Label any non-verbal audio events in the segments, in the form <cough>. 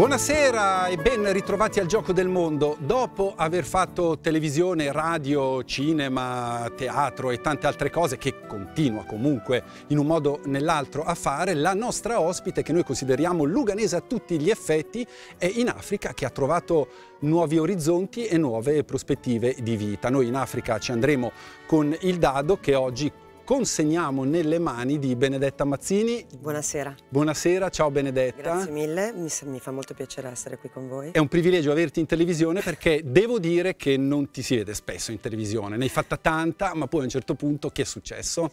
Buonasera e ben ritrovati al Gioco del Mondo. Dopo aver fatto televisione, radio, cinema, teatro e tante altre cose che continua comunque in un modo o nell'altro a fare, la nostra ospite che noi consideriamo luganese a tutti gli effetti è in Africa che ha trovato nuovi orizzonti e nuove prospettive di vita. Noi in Africa ci andremo con il dado che oggi consegniamo nelle mani di Benedetta Mazzini. Buonasera. Buonasera, ciao Benedetta. Grazie mille, mi, mi fa molto piacere essere qui con voi. È un privilegio averti in televisione perché devo dire che non ti si vede spesso in televisione, ne hai fatta tanta, ma poi a un certo punto che è successo?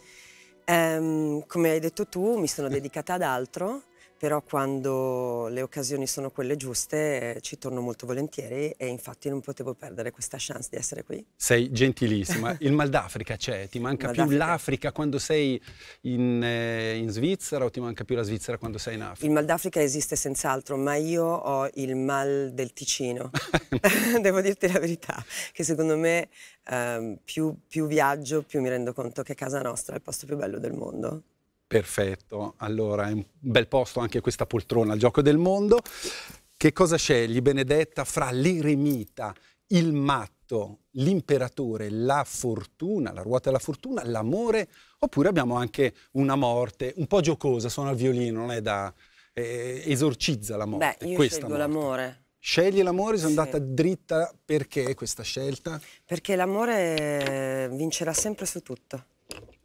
Um, come hai detto tu, mi sono <laughs> dedicata ad altro però quando le occasioni sono quelle giuste eh, ci torno molto volentieri e infatti non potevo perdere questa chance di essere qui. Sei gentilissima, <laughs> il mal d'Africa c'è, ti manca più l'Africa quando sei in, eh, in, Svizzera o ti manca più la Svizzera quando sei in Africa? Il mal d'Africa esiste senz'altro, ma io ho il mal del Ticino, <laughs> <laughs> devo dirti la verità, che secondo me eh, più, più viaggio più mi rendo conto che casa nostra è il posto più bello del mondo. Perfetto, allora è un bel posto anche questa poltrona al gioco del mondo. Che cosa scegli, Benedetta, fra l'eremita, il matto, l'imperatore, la fortuna, la ruota della fortuna, l'amore, oppure abbiamo anche una morte, un po' giocosa, suona il violino, non è da... Eh, esorcizza la morte. Beh, io questa scelgo l'amore. Scegli l'amore, sono sì. andata dritta perché questa scelta? Perché l'amore vincerà sempre su tutto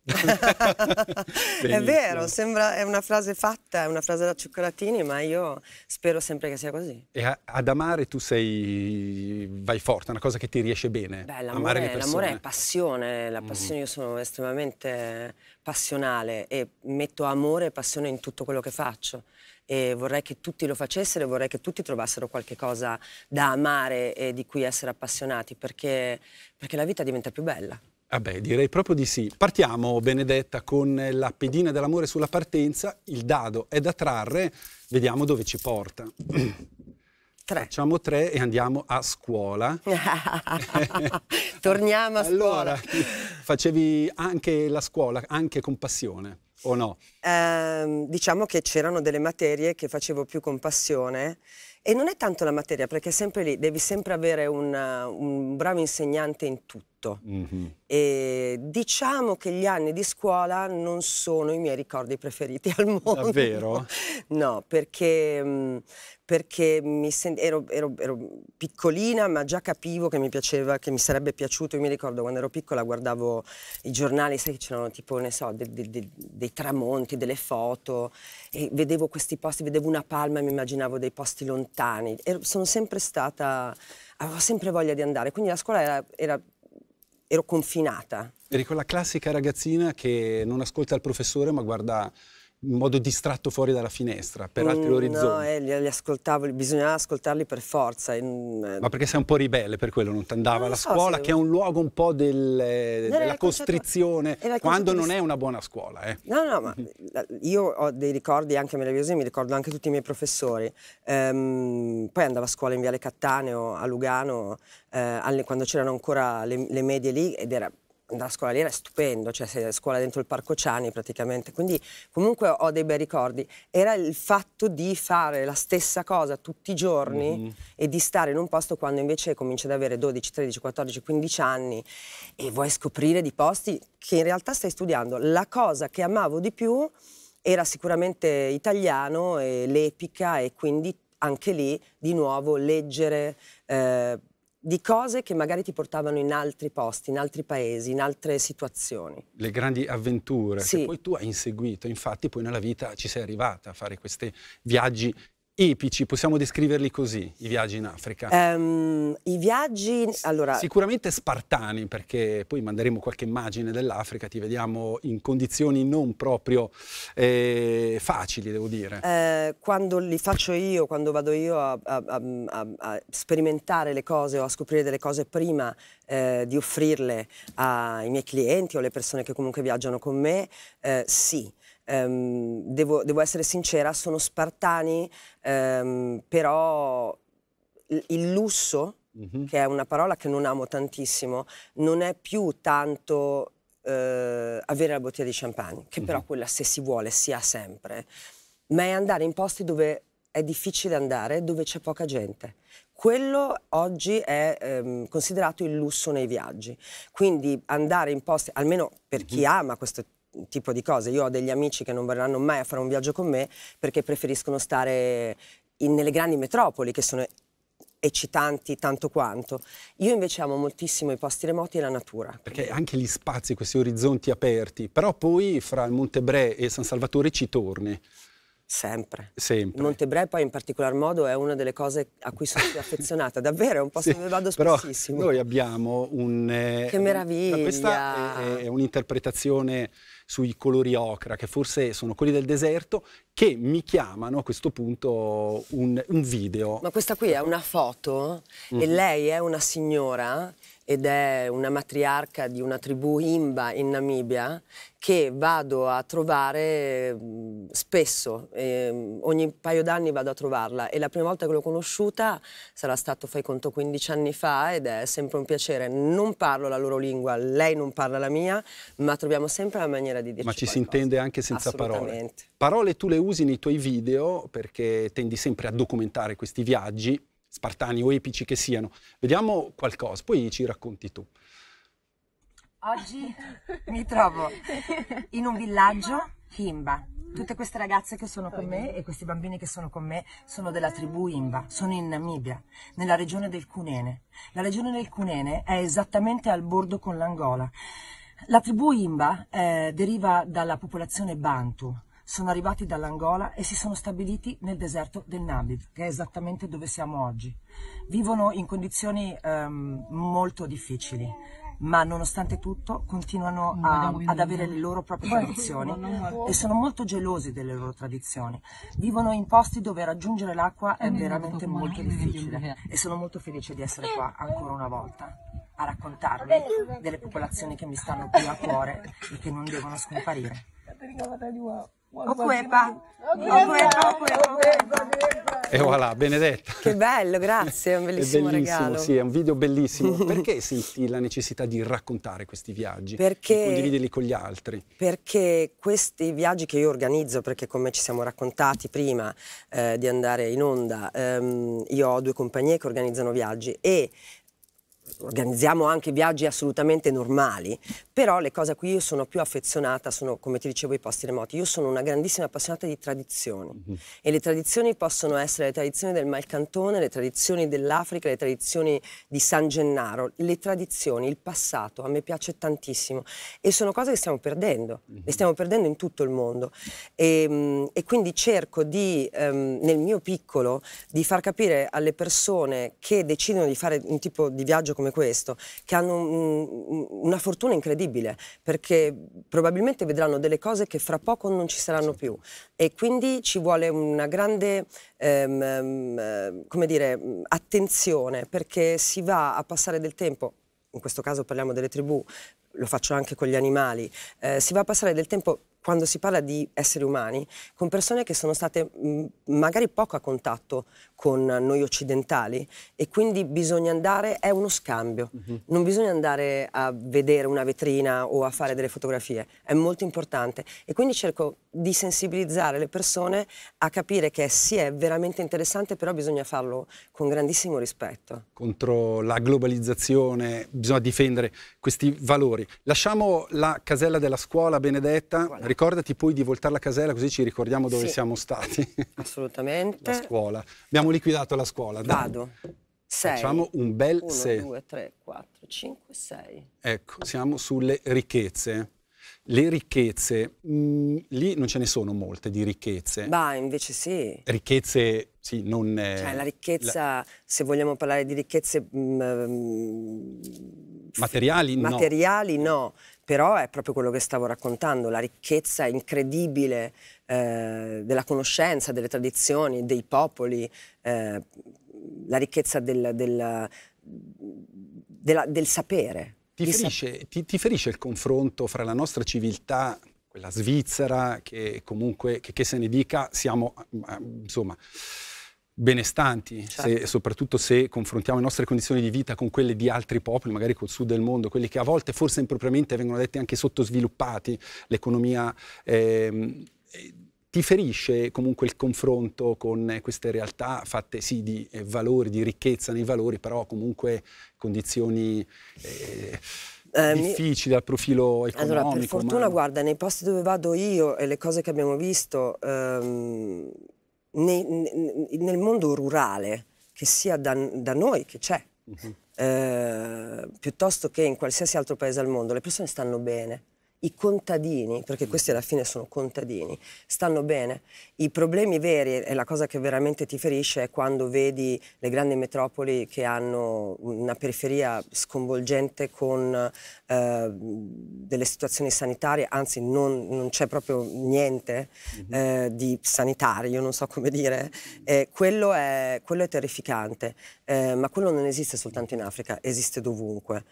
è vero, sembra, è una frase fatta, è una frase da cioccolatini, ma io spero sempre che sia così. E a, ad amare tu sei, vai forte, è una cosa che ti riesce bene. Beh, l'amore, l'amore è passione, la mm. passione, mm. io sono estremamente passionale e metto amore e passione in tutto quello che faccio e vorrei che tutti lo facessero e vorrei che tutti trovassero qualche cosa da amare e di cui essere appassionati perché, perché la vita diventa più bella. Ah beh, direi proprio di sì. Partiamo, Benedetta, con la pedina dell'amore sulla partenza. Il dado è da trarre, vediamo dove ci porta. <clears throat> Tre. Facciamo tre e andiamo a scuola. <laughs> Torniamo a scuola. Allora, facevi anche la scuola, anche con passione, o no? Eh, diciamo che c'erano delle materie che facevo più con passione. E non è tanto la materia, perché sempre lì, devi sempre avere una, un bravo insegnante in tutto tutto. Mm-hmm. E diciamo che gli anni di scuola non sono i miei ricordi preferiti al mondo. Davvero? <laughs> No, perché, mm, perché sent- ero, ero, ero, piccolina, ma già capivo che mi piaceva, che mi sarebbe piaciuto. Io mi ricordo quando ero piccola guardavo i giornali, sai che c'erano tipo, ne so, de- de- dei tramonti, delle foto, e vedevo questi posti, vedevo una palma e mi immaginavo dei posti lontani. E sono sempre stata avevo sempre voglia di andare, quindi la scuola era, era, ero confinata. Eri quella classica ragazzina che non ascolta il professore ma guarda in modo distratto fuori dalla finestra per altri mm, orizzonti. No, eh, li, li, ascoltavo, bisognava ascoltarli per forza. In... Eh, ma perché sei un po' ribelle per quello, non ti andava alla so scuola, che è un luogo un po' del, della costrizione, quando non è una buona scuola. Eh. No, no, ma io ho dei ricordi anche meravigliosi, mi ricordo anche tutti i miei professori. Ehm, poi andavo a scuola in Viale Cattaneo, a Lugano, eh, alle, quando c'erano ancora le, le medie lì ed era la scuola aliena è stupendo, cioè sei a scuola dentro il parco Ciani praticamente, quindi comunque ho dei bei ricordi. Era il fatto di fare la stessa cosa tutti i giorni mm. e di stare in un posto quando invece cominci ad avere 12, 13, 14, 15 anni e vuoi scoprire di posti che in realtà stai studiando. La cosa che amavo di più era sicuramente italiano e l'epica e quindi anche lì di nuovo leggere, eh, di cose che magari ti portavano in altri posti, in altri paesi, in altre situazioni. Le grandi avventure sì. che poi tu hai inseguito, infatti poi nella vita ci sei arrivata a fare questi viaggi epici, possiamo descriverli così, i viaggi in Africa? Um, I viaggi, allora... Sicuramente spartani, perché poi manderemo qualche immagine dell'Africa, ti vediamo in condizioni non proprio eh, facili, devo dire. Eh, quando li faccio io, quando vado io a, a, a, a, sperimentare le cose o a scoprire delle cose prima eh, di offrirle ai miei clienti o alle persone che comunque viaggiano con me, eh, sì ehm, devo, devo, essere sincera, sono spartani, ehm, però il lusso, mm-hmm. che è una parola che non amo tantissimo, non è più tanto eh, avere la bottiglia di champagne, che mm-hmm. però quella se si vuole si ha sempre, ma è andare in posti dove è difficile andare, dove c'è poca gente. Quello oggi è ehm, considerato il lusso nei viaggi, quindi andare in posti, almeno per mm-hmm. chi ama questo tipo di cose. Io ho degli amici che non verranno mai a fare un viaggio con me perché preferiscono stare in, nelle grandi metropoli che sono eccitanti tanto quanto. Io invece amo moltissimo i posti remoti e la natura. Perché anche gli spazi, questi orizzonti aperti, però poi fra il Monte Montebre e San Salvatore ci torni. Sempre. Sempre. Montebre poi in particolar modo è una delle cose a cui sono più affezionata, <laughs> davvero è un posto sì, dove vado spessissimo. noi abbiamo un... Eh, che meraviglia! questa è, è un'interpretazione sui colori ocra, che forse sono quelli del deserto, che mi chiamano a questo punto un, un video. Ma questa qui è una foto mm. e lei è una signora ed è una matriarca di una tribù Imba in Namibia che vado a trovare spesso, eh, ogni paio d'anni vado a trovarla e la prima volta che l'ho conosciuta sarà stato, fai conto, 15 anni fa ed è sempre un piacere. Non parlo la loro lingua, lei non parla la mia, ma troviamo sempre la maniera di dirci Ma ci qualcosa. si intende anche senza parole. Parole tu le usi nei tuoi video perché tendi sempre a documentare questi viaggi spartani o epici che siano. Vediamo qualcosa, poi ci racconti tu. Oggi mi trovo in un villaggio Himba. Tutte queste ragazze che sono con me e questi bambini che sono con me sono della tribù Imba, sono in Namibia, nella regione del Cunene. La regione del Cunene è esattamente al bordo con l'Angola. La tribù Imba eh, deriva dalla popolazione Bantu, sono arrivati dall'Angola e si sono stabiliti nel deserto del Namib, che è esattamente dove siamo oggi. Vivono in condizioni ehm, molto difficili, ma nonostante tutto continuano a, ad avere le loro proprie <laughs> tradizioni e sono molto gelosi delle loro tradizioni. Vivono in posti dove raggiungere l'acqua è veramente molto difficile eh. e sono molto felice di essere qua ancora una volta a raccontarvi delle popolazioni che mi stanno più a cuore e che non devono scomparire. Ocuepa. E voilà, Benedetta. Che bello, grazie, è un bellissimo, è bellissimo regalo. Sì, è un video bellissimo. <laughs> Perché senti la necessità di raccontare questi viaggi? Perché... Condividerli con gli altri? Perché questi viaggi che io organizzo, perché come ci siamo raccontati prima eh, di andare in onda, ehm, io ho due compagnie che organizzano viaggi e organizziamo anche viaggi assolutamente normali, però le cose a cui io sono più affezionata sono, come ti dicevo, i posti remoti. Io sono una grandissima appassionata di tradizioni mm -hmm. e le tradizioni possono essere le tradizioni del Malcantone, le tradizioni dell'Africa, le tradizioni di San Gennaro, le tradizioni, il passato, a me piace tantissimo e sono cose che stiamo perdendo, mm -hmm. le mhm. stiamo perdendo in tutto il mondo e, ehm, e quindi cerco di, um, nel mio piccolo, di far capire alle persone che decidono di fare un tipo di viaggio viaggio come questo, che hanno un, una fortuna incredibile, perché probabilmente vedranno delle cose che fra poco non ci saranno più. E quindi ci vuole una grande ehm, ehm, come dire, attenzione, perché si va a passare del tempo, in questo caso parliamo delle tribù, lo faccio anche con gli animali, eh, si va a passare del tempo quando si parla di esseri umani, con persone che sono state mm, magari poco a contatto con noi occidentali e quindi bisogna andare, è uno scambio, mm -hmm. non bisogna andare a vedere una vetrina o a fare delle fotografie, è molto importante e quindi cerco di sensibilizzare le persone a capire che sì è veramente interessante però bisogna farlo con grandissimo rispetto. Contro la globalizzazione bisogna difendere questi valori. Lasciamo la casella della scuola Benedetta. Buona Ricordati poi di voltare la casella così ci ricordiamo dove sì. siamo stati. Assolutamente. <laughs> La scuola. Abbiamo liquidato la scuola. Dai. Vado. 6. Facciamo un bel 1, 6. 2, 3, 4, 5, 6. Ecco, siamo sulle ricchezze. Le ricchezze, mh, mm, lì non ce ne sono molte di ricchezze. Bah, invece sì. Ricchezze, sì, non... Eh, cioè la ricchezza, la... se vogliamo parlare di ricchezze... Mh, mm, mm, materiali, no. Materiali, no però è proprio quello che stavo raccontando, la ricchezza incredibile eh, della conoscenza, delle tradizioni, dei popoli, eh, la ricchezza del, del, del, del sapere. Ti ferisce, sap ti, ti ferisce, il confronto fra la nostra civiltà, quella svizzera, che comunque, che, che se ne dica, siamo, eh, insomma benestanti, certo. se, soprattutto se confrontiamo le nostre condizioni di vita con quelle di altri popoli, magari col sud del mondo, quelli che a volte forse impropriamente vengono detti anche sottosviluppati, l'economia eh, ti ferisce comunque il confronto con eh, queste realtà fatte sì di eh, valori, di ricchezza nei valori, però comunque condizioni... Eh, eh, difficili dal profilo economico. Allora, per fortuna, umano. guarda, nei posti dove vado io e le cose che abbiamo visto, ehm, nei, nel mondo rurale, che sia da, da noi, che c'è, uh mhm. -huh. eh, piuttosto che in qualsiasi altro paese al mondo, le persone stanno bene i contadini, perché questi alla fine sono contadini, stanno bene. I problemi veri e la cosa che veramente ti ferisce è quando vedi le grandi metropoli che hanno una periferia sconvolgente con eh, delle situazioni sanitarie, anzi non, non c'è proprio niente mhm. eh, di sanitario, non so come dire. Eh, quello, è, quello, è, terrificante, eh, ma quello non esiste soltanto in Africa, esiste dovunque.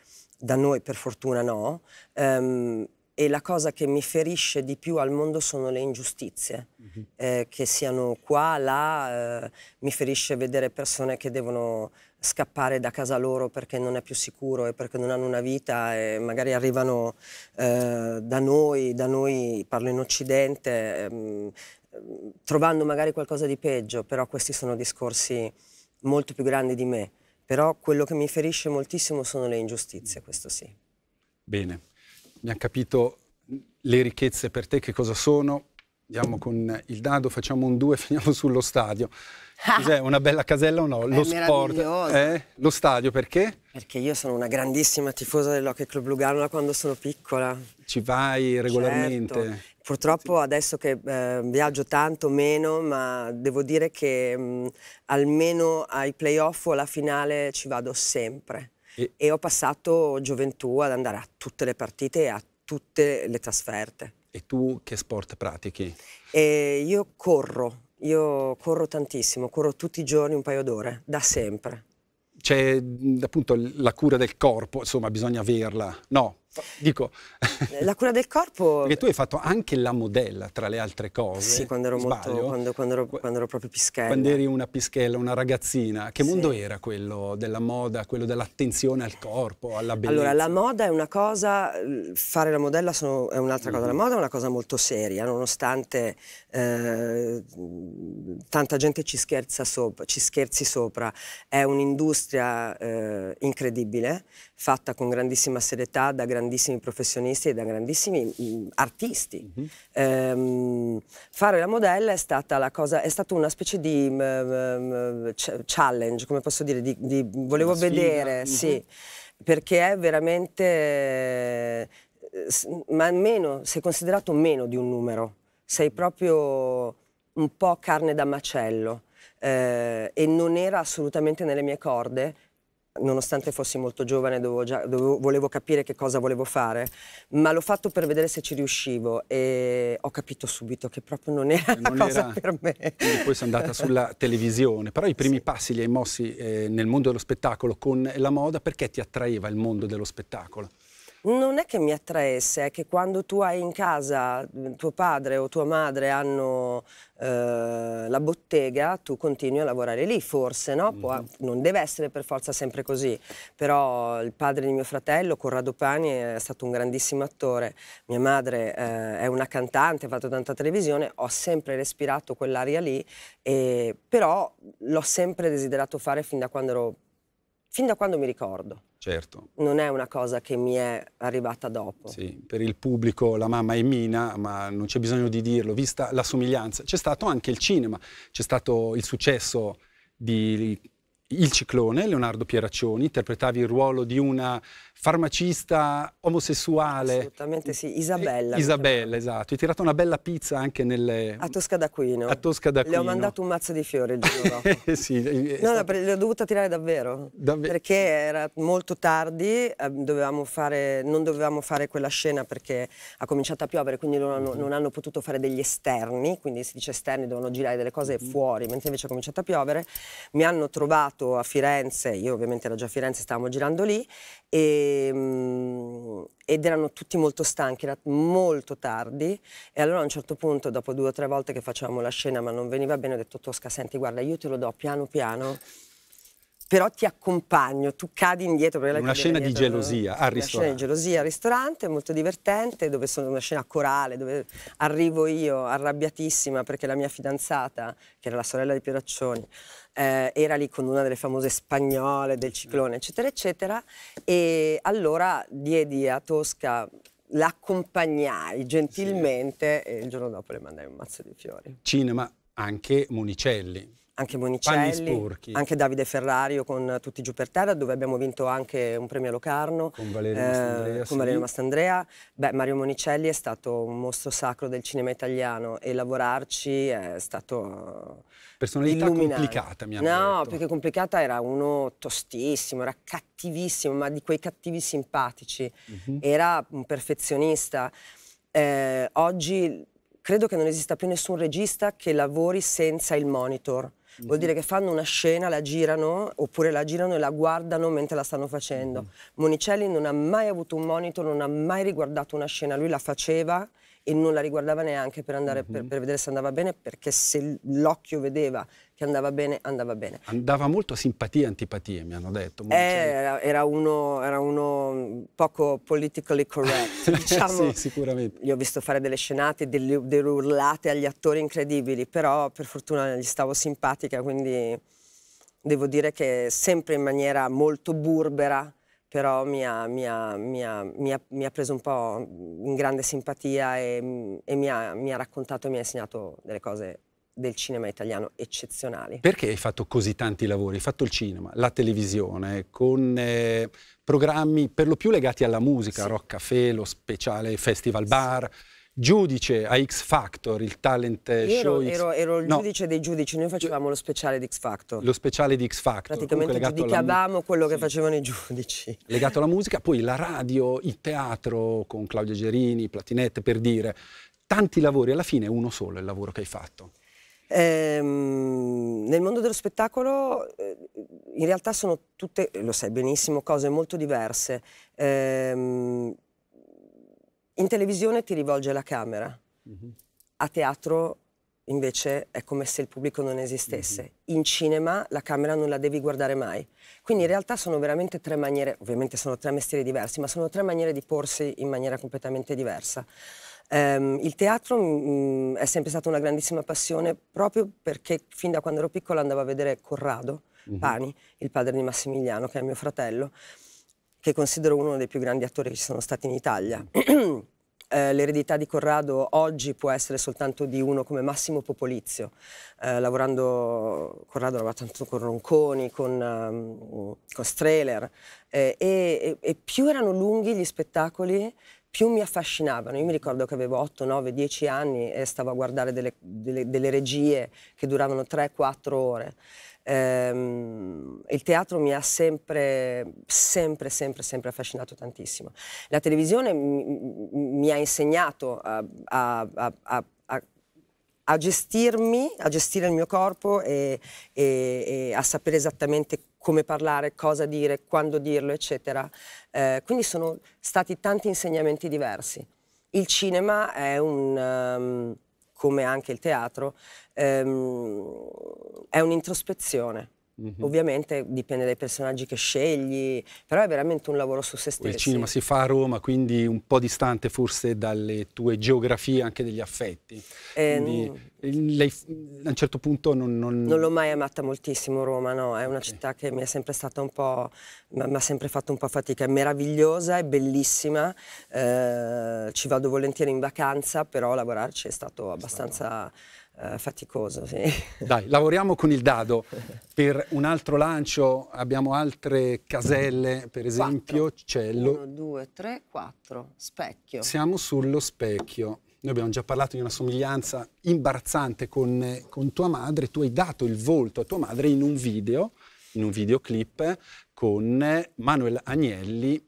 Da noi per fortuna no. Eh, e la cosa che mi ferisce di più al mondo sono le ingiustizie, mm-hmm. eh, che siano qua, là, eh, mi ferisce vedere persone che devono scappare da casa loro perché non è più sicuro e perché non hanno una vita e magari arrivano eh, da noi, da noi parlo in Occidente, ehm, ehm trovando magari qualcosa di peggio, però questi sono discorsi molto più grandi di me. Però quello che mi ferisce moltissimo sono le ingiustizie, questo sì. Bene abbiamo capito le ricchezze per te che cosa sono. Andiamo con il dado, facciamo un 2, <laughs> finiamo sullo stadio. Cos'è una bella casella o no? È lo sport. Eh? Lo stadio perché? Perché io sono una grandissima tifosa dell'Hockey Club Lugano da quando sono piccola. Ci vai regolarmente. Certo. Purtroppo sì. adesso che eh, viaggio tanto meno, ma devo dire che mh, mm, almeno ai playoff o alla finale ci vado sempre e... e ho passato gioventù ad andare a tutte le partite e a tutte le trasferte. E tu che sport pratichi? E io corro, io corro tantissimo, corro tutti i giorni un paio d'ore, da sempre. C'è appunto la cura del corpo, insomma bisogna averla, no? Dico. Eh, la cura del corpo. <laughs> Perché tu hai fatto anche la modella, tra le altre cose. Sì, quando ero, molto, quando, quando ero, quando ero proprio pischella. Quando eri una pischella, una ragazzina. Che sì. mondo era quello della moda, quello dell'attenzione al corpo, alla bellezza? Allora, la moda è una cosa, fare la modella sono, è un'altra cosa. La mm-hmm. moda è una cosa molto seria, nonostante eh, tanta gente ci, scherza sopra, ci scherzi sopra. È un'industria eh, incredibile fatta con grandissima serietà da grandissimi professionisti e da grandissimi mm, artisti. Mm -hmm. ehm, fare la modella è stata, cosa, è stata una specie di mh, mm, mm, challenge, come posso dire, di, di, volevo vedere, mm -hmm. sì, perché è veramente, ma meno, sei considerato meno di un numero, sei proprio un po' carne da macello. Eh, e non era assolutamente nelle mie corde Nonostante fossi molto giovane già, dovevo, volevo capire che cosa volevo fare, ma l'ho fatto per vedere se ci riuscivo e ho capito subito che proprio non era non la cosa era... per me. Quindi poi sono andata sulla <laughs> televisione, però i primi sì. passi li hai mossi eh, nel mondo dello spettacolo con la moda perché ti attraeva il mondo dello spettacolo? Non è che mi attraesse, è che quando tu hai in casa mm, tuo padre o tua madre hanno eh, la bottega, tu continui a lavorare lì, forse, no? Può, mhm. Non deve essere per forza sempre così, però il padre di mio fratello, Corrado Pani, è stato un grandissimo attore, mia madre eh, è una cantante, ha fatto tanta televisione, ho sempre respirato quell'aria lì, e, però l'ho sempre desiderato fare fin da quando ero fin da quando mi ricordo. Certo. Non è una cosa che mi è arrivata dopo. Sì, per il pubblico la mamma è Mina, ma non c'è bisogno di dirlo, vista la somiglianza. C'è stato anche il cinema, c'è stato il successo di Il ciclone, Leonardo Pieraccioni, interpretavi il ruolo di una farmacista omosessuale. Assolutamente sì, Isabella. Isabella, esatto. Hai tirato una bella pizza anche nelle... A Tosca d'Aquino. A Tosca d'Aquino. Le ho mandato un mazzo di fiori il giorno <laughs> sì, eh, no, stato... no, l'ho dovuta tirare davvero. Davve... Perché era molto tardi, ehm, dovevamo fare, non dovevamo fare quella scena perché ha cominciato a piovere, quindi non hanno, mhm. non hanno potuto fare degli esterni, quindi si dice esterni, dovevano girare delle cose mhm. fuori, mentre invece ha cominciato a piovere. Mi hanno trovato a Firenze, io ovviamente ero già a Firenze, stavamo girando lì, e Ehm, ed erano tutti molto stanchi, era molto tardi e allora a un certo punto dopo due o tre volte che facevamo la scena ma non veniva bene ho detto Tosca senti guarda io te lo do piano piano però ti accompagno, tu cadi indietro. Perché una scena di gelosia al una ristorante. Una scena di gelosia al ristorante, molto divertente, dove sono una scena corale, dove arrivo io arrabbiatissima perché la mia fidanzata, che era la sorella di Pieraccioni, eh, era lì con una delle famose spagnole del ciclone, eccetera, eccetera, e allora diedi a Tosca l'accompagnai gentilmente sì. e il giorno dopo le mandai un mazzo di fiori. Cinema anche Monicelli, anche Monicelli, anche Davide Ferrario con Tutti giù per terra, dove abbiamo vinto anche un premio a Locarno. Con Valerio, eh, Mastandrea, con Valerio Mastandrea. Beh, Mario Monicelli è stato un mostro sacro del cinema italiano e lavorarci è stato... Eh, Personalità illuminante. complicata, mi hanno No, detto. perché complicata era uno tostissimo, era cattivissimo, ma di quei cattivi simpatici. Uh mhm. -huh. Era un perfezionista. Eh, oggi credo che non esista più nessun regista che lavori senza il monitor -hmm. Vuol mhm. dire che fanno una scena, la girano, oppure la girano e la guardano mentre la stanno facendo. Mm -hmm. Monicelli non ha mai avuto un monitor, non ha mai riguardato una scena, lui la faceva e non la riguardava neanche per, andare, mm-hmm. per, mhm. per vedere se andava bene, perché se l'occhio vedeva che andava bene, andava bene. Andava molto a simpatia e antipatia, mi hanno detto. Eh, era, era, uno, era, uno, poco politically correct, <laughs> diciamo. sì, sicuramente. Gli ho visto fare delle scenate, delle, delle urlate agli attori incredibili, però per fortuna gli stavo simpatica, quindi devo dire che sempre in maniera molto burbera però mi ha, mi, ha, mi, ha, mi ha, preso un po' in grande simpatia e, e mi, ha, raccontato e mi ha insegnato delle cose del cinema italiano eccezionali. Perché hai fatto così tanti lavori? Hai fatto il cinema, la televisione, con eh, programmi per lo più legati alla musica, sì. Rock Café, lo speciale Festival Bar. Sì giudice a X Factor, il talent Io show. Ero, ero, ero il no. giudice dei giudici, noi facevamo lo speciale di X Factor. Lo speciale di X Factor. Praticamente giudicavamo quello sì. che facevano i giudici. Legato alla musica, poi la radio, il teatro con Claudia Gerini, Platinette per dire, tanti lavori, alla fine uno solo è il lavoro che hai fatto. Ehm, nel mondo dello spettacolo eh, in realtà sono tutte, lo sai benissimo, cose molto diverse. Ehm, in televisione ti rivolge la camera, mm -hmm. a teatro invece è come se il pubblico non esistesse. Mm -hmm. In cinema la camera non la devi guardare mai. Quindi in mm. realtà sono veramente tre maniere, ovviamente sono tre mestieri diversi, ma sono tre maniere di porsi in maniera completamente diversa. Um, il teatro mh, mm, mm, è sempre stata una grandissima passione proprio perché fin da quando ero piccola andavo a vedere Corrado mm -hmm. Pani, il padre di Massimiliano, che è mio fratello, che considero uno dei più grandi attori che ci sono stati in Italia. <clears throat> eh, l'eredità di Corrado oggi può essere soltanto di uno come Massimo Popolizio. Eh, lavorando, Corrado lavorava tanto con Ronconi, con, um, con Streller, eh, e, e più erano lunghi gli spettacoli, più mi affascinavano. Io mi ricordo che avevo 8, 9, 10 anni e stavo a guardare delle, delle, delle regie che duravano 3-4 ore ehm, il teatro mi ha sempre, sempre, sempre, sempre affascinato tantissimo. La televisione mi, mi ha insegnato a, a, a, a, gestirmi, a gestire il mio corpo e, e, e a sapere esattamente come parlare, cosa dire, quando dirlo, eccetera. Eh, quindi sono stati tanti insegnamenti diversi. Il cinema è un, um, come anche il teatro, ehm, è un'introspezione. Mm-hmm. Ovviamente dipende dai personaggi che scegli, però è veramente un lavoro su se stesso. Il cinema si fa a Roma, quindi un po' distante forse dalle tue geografie, anche degli affetti. Eh, quindi, lei a un certo punto non, non... non, l'ho mai amata moltissimo Roma, no, è una okay. città che mi è sempre stata un po', mi ha sempre fatto un po' fatica, è meravigliosa, è bellissima, eh, ci vado volentieri in vacanza, però lavorarci è stato abbastanza... stato eh, faticoso. Sì. Dai, lavoriamo con il dado. <laughs> Per un altro lancio abbiamo altre caselle, per esempio c'è lo... 1, 2, 3, 4, specchio. Siamo sullo specchio. Noi abbiamo già parlato di una somiglianza imbarazzante con, con tua madre, tu hai dato il volto a tua madre in un video, in un videoclip con Manuel Agnelli,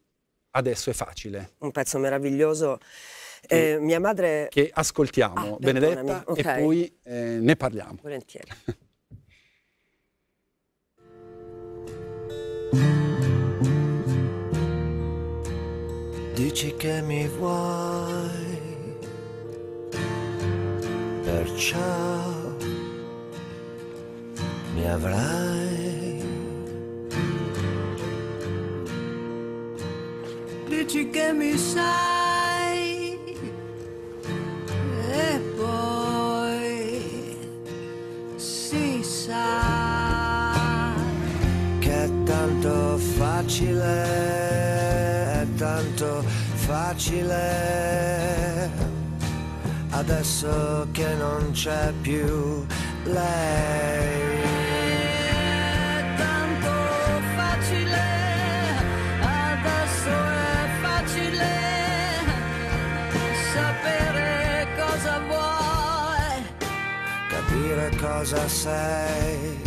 Adesso è facile. Un pezzo meraviglioso eh, eh, mia madre... Che ascoltiamo, ah, Benedetta, okay. e poi eh, ne parliamo. Volentieri. <laughs> Dici che mi vuoi, perciò mi avrai. Dici che mi sai facile adesso che non c'è più lei. È tanto facile, adesso è facile sapere cosa vuoi, capire cosa sei.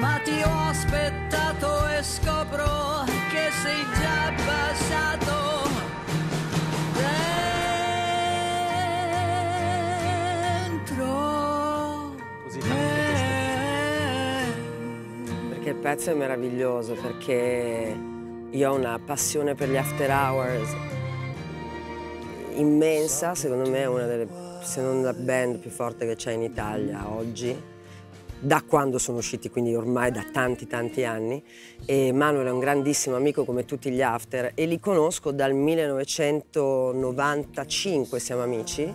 Ma ti ho aspettato e scopro che sei già passato. pezzo è meraviglioso perché io ho una passione per gli after hours immensa, secondo me è una delle, se non la band più forte che c'è in Italia oggi da quando sono usciti, quindi ormai da tanti tanti anni. E Manuel è un grandissimo amico come tutti gli after e li conosco dal 1995, siamo amici.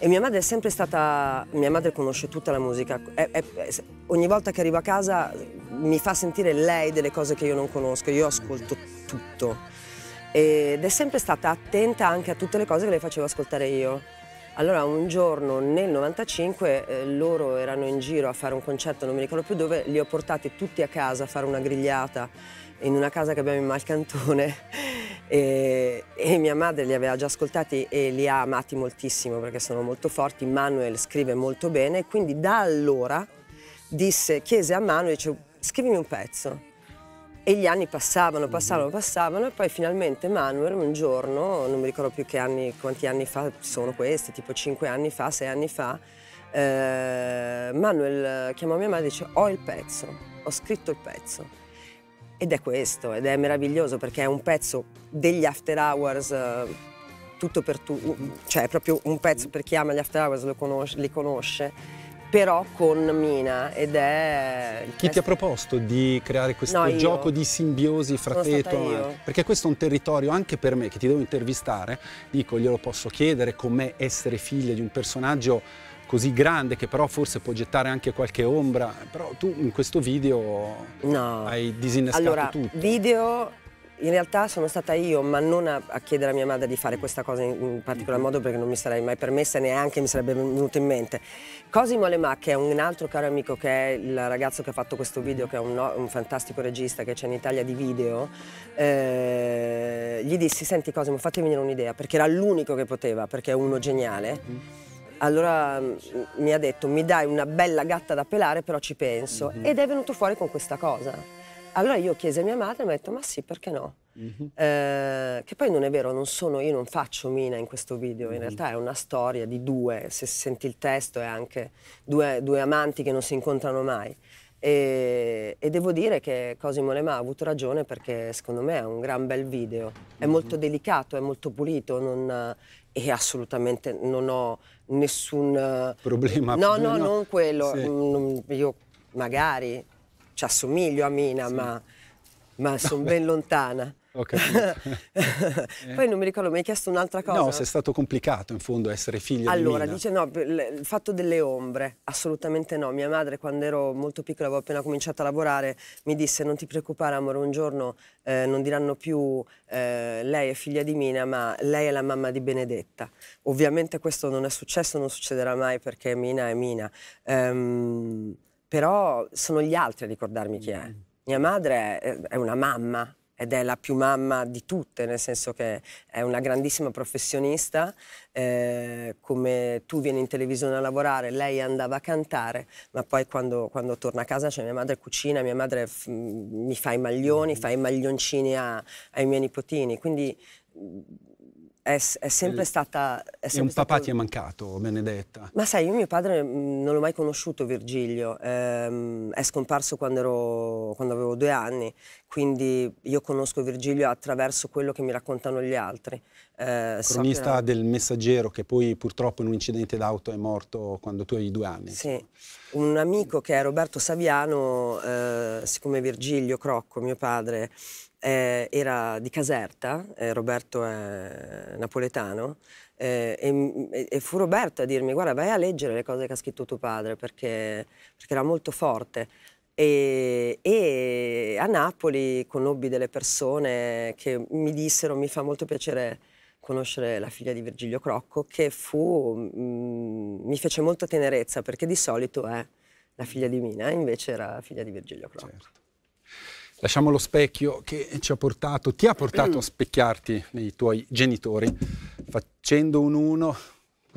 E mia madre è sempre stata, mia madre conosce tutta la musica, è, è, ogni volta che arrivo a casa mi fa sentire lei delle cose che io non conosco, io ascolto tutto ed è sempre stata attenta anche a tutte le cose che le facevo ascoltare io. Allora un giorno nel 95 eh, loro erano in giro a fare un concerto, non mi ricordo più dove, li ho portati tutti a casa a fare una grigliata in una casa che abbiamo in Malcantone e, e, mia madre li aveva già ascoltati e li ha amati moltissimo perché sono molto forti, Manuel scrive molto bene, quindi da allora disse, chiese a Manuel, dice, scrivimi un pezzo. E gli anni passavano, mm-hmm. passavano, passavano e poi finalmente Manuel un giorno, non mi ricordo più anni, quanti anni fa sono questi, tipo 5 anni fa, 6 anni fa, eh, Manuel chiamò mia madre e dice ho il pezzo, ho scritto il pezzo ed è questo, ed è meraviglioso perché è un pezzo degli after hours eh, tutto per tu, cioè è proprio un pezzo per chi ama gli After Hours conosce, li conosce, però con Mina ed è... Chi ti ha proposto di creare questo no, gioco di simbiosi fra te e tua madre? Perché questo è un territorio anche per me che ti devo intervistare, dico glielo posso chiedere com'è essere figlia di un personaggio così grande che però forse può gettare anche qualche ombra, però tu in questo video no. hai disinnescato allora, tutto. video in realtà sono stata io, ma non a, a, chiedere a mia madre di fare questa cosa in, in particolar mhm. modo perché non mi sarei mai permessa e neanche mi sarebbe venuto in mente. Cosimo Alemà, che è un altro caro amico, che è il ragazzo che ha fatto questo video, mhm. che è un, un fantastico regista che c'è in Italia di video, eh, gli dissi, senti Cosimo, fatemi venire un'idea, perché era l'unico che poteva, perché è uno mm. geniale. Mm -hmm allora mm, mi ha detto mi dai una bella gatta da pelare però ci penso mm -hmm. ed è venuto fuori con questa cosa. Allora io ho chiesto a mia madre e mi ha detto ma sì perché no? Mm -hmm. eh, che poi non è vero, non sono, io non faccio Mina in questo video, in mm -hmm. realtà è una storia di due, se senti il testo è anche due, due amanti che non si incontrano mai. E, e, devo dire che Cosimo Lema ha avuto ragione perché secondo me è un gran bel video. È mhm. molto delicato, è molto pulito non, eh, e assolutamente non ho nessun eh, problema. No, no, no. non quello. Sì. io magari ci assomiglio a Mina, sì. ma, ma sono ben lontana. <laughs> Poi non mi ricordo, mi hai chiesto un'altra cosa. No, se è stato complicato in fondo essere figlia allora, di Allora, dice no, il fatto delle ombre, assolutamente no. Mia madre quando ero molto piccola, avevo appena cominciato a lavorare, mi disse non ti preoccupare amore, un giorno eh, non diranno più eh, lei è figlia di Mina, ma lei è la mamma di Benedetta. Ovviamente questo non è successo, non succederà mai perché Mina è Mina. Um, però sono gli altri a ricordarmi chi è. Mm. Mia madre è una mamma, ed è la più mamma di tutte, nel senso che è una grandissima professionista, eh, come tu vieni in televisione a lavorare, lei andava a cantare, ma poi quando, quando torna a casa c'è cioè mia madre cucina, mia madre mi fa i maglioni, mm. fa i maglioncini a, ai miei nipotini, quindi è, è sempre eh, stata... È, sempre è un stato... papà ti è mancato, Benedetta? Ma sai, io mio padre mm, non l'ho mai conosciuto Virgilio, ehm, è scomparso quando, ero, quando avevo due anni, quindi io conosco Virgilio attraverso quello che mi raccontano gli altri. Eh, Cronista so era... del messaggero che poi purtroppo in un incidente d'auto è morto quando tu avevi due anni. Sì, un amico che è Roberto Saviano, eh, siccome Virgilio Crocco, mio padre, eh, era di Caserta, eh, Roberto è napoletano, eh, e, e, fu Roberto a dirmi guarda vai a leggere le cose che ha scritto tuo padre perché, perché era molto forte. E, e, a Napoli conobbi delle persone che mi dissero mi fa molto piacere conoscere la figlia di Virgilio Crocco che fu, mh, mi fece molta tenerezza perché di solito è la figlia di Mina, invece era la figlia di Virgilio Crocco. Certo. Lasciamo lo specchio che ci ha portato, ti ha portato a mm. specchiarti nei tuoi genitori, facendo un uno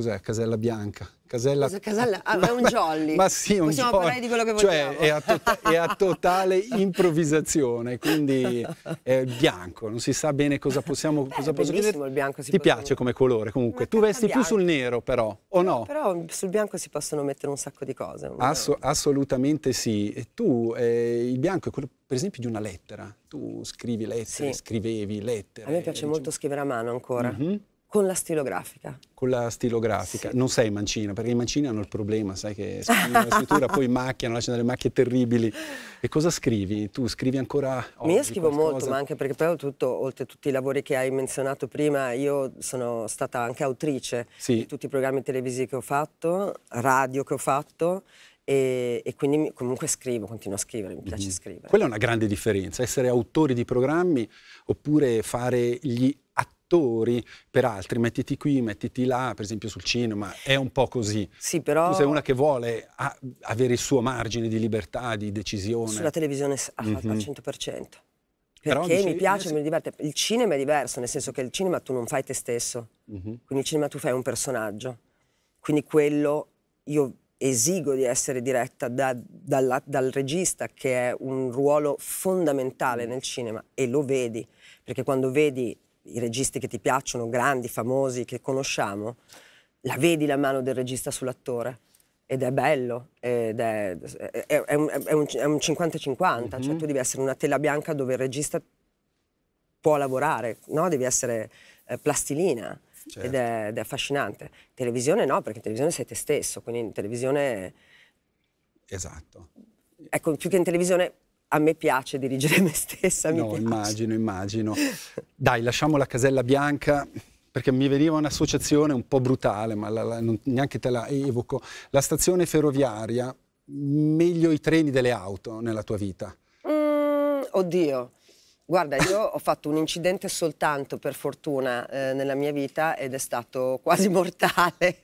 cos'è? Casella Bianca. Casella... Casella... Ah, ma è un <laughs> jolly. ma sì, un Possiamo jolly. parlare di quello che cioè, vogliamo. Cioè, è a, è a totale <laughs> improvvisazione, quindi è bianco, non si sa bene cosa possiamo... Beh, cosa possiamo dire. il bianco. Ti possono... piace come colore comunque? Ma tu vesti bianco. più sul nero però, o no? Però sul bianco si possono mettere un sacco di cose. Asso assolutamente sì. E tu, eh, il bianco è quello per esempio di una lettera. Tu scrivi lettere, sì. scrivevi lettere. A me piace diciamo... molto scrivere a mano ancora. Mm -hmm. Con la stilografica. Con la stilografica. Sì. Non sei mancina, perché i mancini hanno il problema, sai che scrivono la <laughs> scrittura, poi macchiano, lasciano delle macchie terribili. E cosa scrivi? Tu scrivi ancora oggi Io scrivo qualcosa? molto, ma anche perché poi tutto, oltre a tutti i lavori che hai menzionato prima, io sono stata anche autrice sì. di tutti i programmi televisivi che ho fatto, radio che ho fatto, e, e, quindi comunque scrivo, continuo a scrivere, mi piace mm. scrivere. Quella è una grande differenza, essere autori di programmi oppure fare gli attori per altri, mettiti qui, mettiti là, per esempio sul cinema, è un po' così. Sì, però... Tu sei una che vuole a, avere il suo margine di libertà, di decisione. Sulla televisione ah, mhm. al mm -hmm. 100%. Perché dice, mi piace, sì. mi diverte. Il cinema è diverso, nel senso che il cinema tu non fai te stesso, mm -hmm. quindi il cinema tu fai un personaggio. Quindi quello io esigo di essere diretta da, dalla, dal regista, che è un ruolo fondamentale mm. nel cinema, e lo vedi, perché quando vedi i registi che ti piacciono, grandi, famosi, che conosciamo, la vedi la mano del regista sull'attore. Ed è bello, ed è, è, è un 50-50, mm -hmm. cioè mhm. tu devi essere una tela bianca dove il regista può lavorare, no? devi essere eh, plastilina certo. ed, è, certo. ed, è, affascinante. Televisione no, perché in televisione sei te stesso, quindi in televisione... Esatto. Ecco, più che in televisione a me piace dirigere me stessa. Mi No, immagino, immagino. Dai, lasciamo la casella bianca perché mi veniva un'associazione un po' brutale, ma la, la, non, neanche te la evoco. La stazione ferroviaria, meglio i treni delle auto nella tua vita? Mm, oddio. Guarda, io ho fatto un incidente soltanto per fortuna eh, nella mia vita ed è stato quasi <laughs> mortale.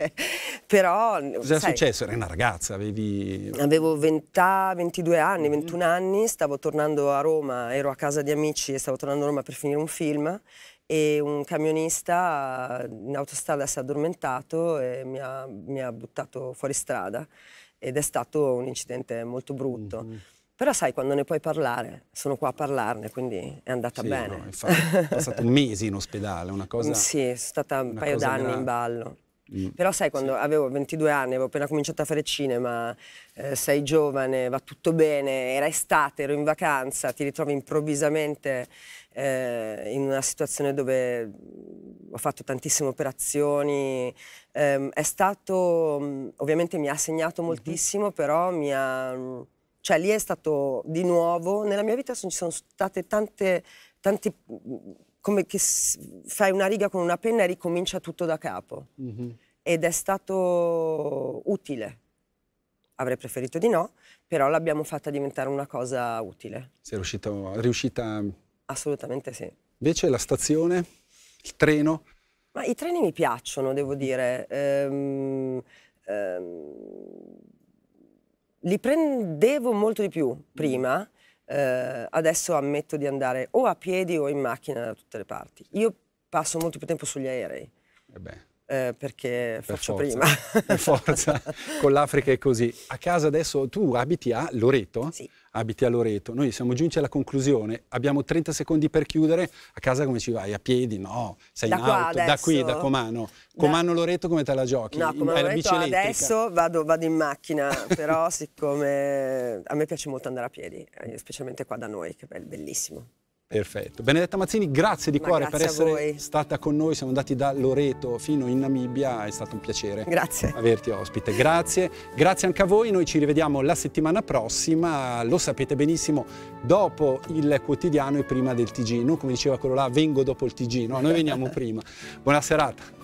Però. è successo? Eri una ragazza, avevi. Avevo 20, 22 anni, 21 mhm. anni, stavo tornando a Roma, ero a casa di amici e stavo tornando a Roma per finire un film e un camionista in autostrada si è addormentato e mi ha, mi ha buttato fuori strada ed è stato un incidente molto brutto. Mm -hmm però sai, quando ne puoi parlare, sono qua a parlarne, quindi è andata sì, bene. No, infatti, è stato un mese in ospedale, una cosa... Mm, sì, è stata un paio d'anni grave. in ballo. Mm. Però sai, quando sì. avevo 22 anni, avevo appena cominciato a fare cinema, eh, sei giovane, va tutto bene, era estate, ero in vacanza, ti ritrovi improvvisamente eh, in una situazione dove ho fatto tantissime operazioni. Eh, è stato, mm, ovviamente mi ha segnato mhm. moltissimo, mm -hmm. però mi ha mm, cioè lì è stato di nuovo, nella mia vita ci sono state tante, tante come che fai una riga con una penna e ricomincia tutto da capo. Mm -hmm. Ed è stato utile. Avrei preferito di no, però l'abbiamo fatta diventare una cosa utile. Sei riuscita, riuscita... Assolutamente sì. Invece la stazione, il treno? Ma i treni mi piacciono, devo dire. Ehm, ehm li prendevo molto di più prima, eh, adesso ammetto di andare o a piedi o in macchina da tutte le parti. Io passo molto più tempo sugli aerei. Eh eh, perché per faccio forza, prima. per forza, <laughs> con l'Africa è così. A casa adesso tu abiti a Loreto? Sì. Abiti a Loreto. Noi siamo giunti alla conclusione, abbiamo 30 secondi per chiudere. A casa come ci vai? A piedi? No, sei da in auto, adesso. da qui, da Comano. Comano Loreto come te la giochi? No, Comano Loreto adesso vado, vado, in macchina, però siccome a me piace molto andare a piedi, eh, specialmente qua da noi, che è bellissimo. Perfetto. Benedetta Mazzini, grazie di Ma cuore grazie per essere stata con noi. Siamo andati da Loreto fino in Namibia, è stato un piacere grazie. averti ospite. Grazie. Grazie anche a voi, noi ci rivediamo la settimana prossima, lo sapete benissimo, dopo il quotidiano e prima del TG. Non come diceva quello là, vengo dopo il TG, no, noi veniamo <laughs> prima. Buona serata.